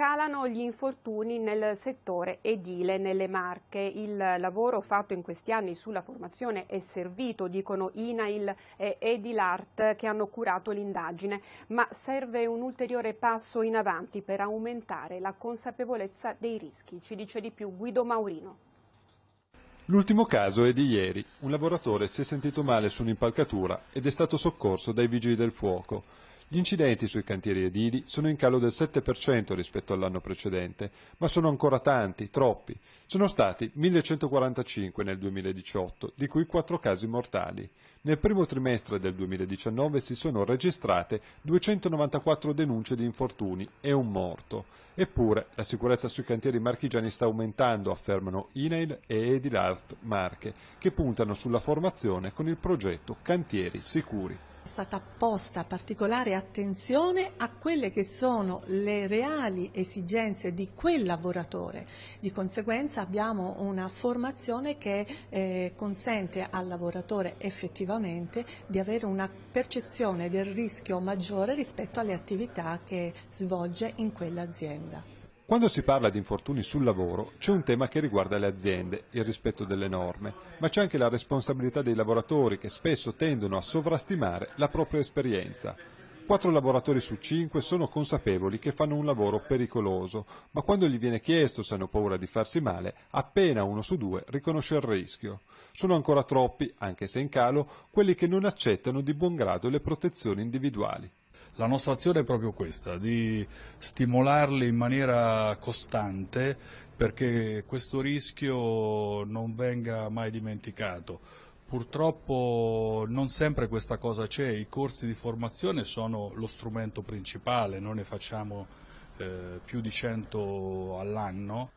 calano gli infortuni nel settore edile nelle Marche. Il lavoro fatto in questi anni sulla formazione è servito, dicono INAIL e Edilart che hanno curato l'indagine, ma serve un ulteriore passo in avanti per aumentare la consapevolezza dei rischi. Ci dice di più Guido Maurino. L'ultimo caso è di ieri. Un lavoratore si è sentito male su un'impalcatura ed è stato soccorso dai vigili del fuoco. Gli incidenti sui cantieri edili sono in calo del 7% rispetto all'anno precedente, ma sono ancora tanti, troppi. Sono stati 1145 nel 2018, di cui 4 casi mortali. Nel primo trimestre del 2019 si sono registrate 294 denunce di infortuni e un morto. Eppure la sicurezza sui cantieri marchigiani sta aumentando, affermano INAIL e Edilart Marche, che puntano sulla formazione con il progetto Cantieri Sicuri. È stata posta particolare attenzione a quelle che sono le reali esigenze di quel lavoratore. Di conseguenza abbiamo una formazione che eh, consente al lavoratore effettivamente di avere una percezione del rischio maggiore rispetto alle attività che svolge in quell'azienda. Quando si parla di infortuni sul lavoro c'è un tema che riguarda le aziende, il rispetto delle norme, ma c'è anche la responsabilità dei lavoratori che spesso tendono a sovrastimare la propria esperienza. Quattro lavoratori su cinque sono consapevoli che fanno un lavoro pericoloso, ma quando gli viene chiesto se hanno paura di farsi male, appena uno su due riconosce il rischio. Sono ancora troppi, anche se in calo, quelli che non accettano di buon grado le protezioni individuali. La nostra azione è proprio questa, di stimolarli in maniera costante perché questo rischio non venga mai dimenticato. Purtroppo non sempre questa cosa c'è, i corsi di formazione sono lo strumento principale, noi ne facciamo eh, più di 100 all'anno.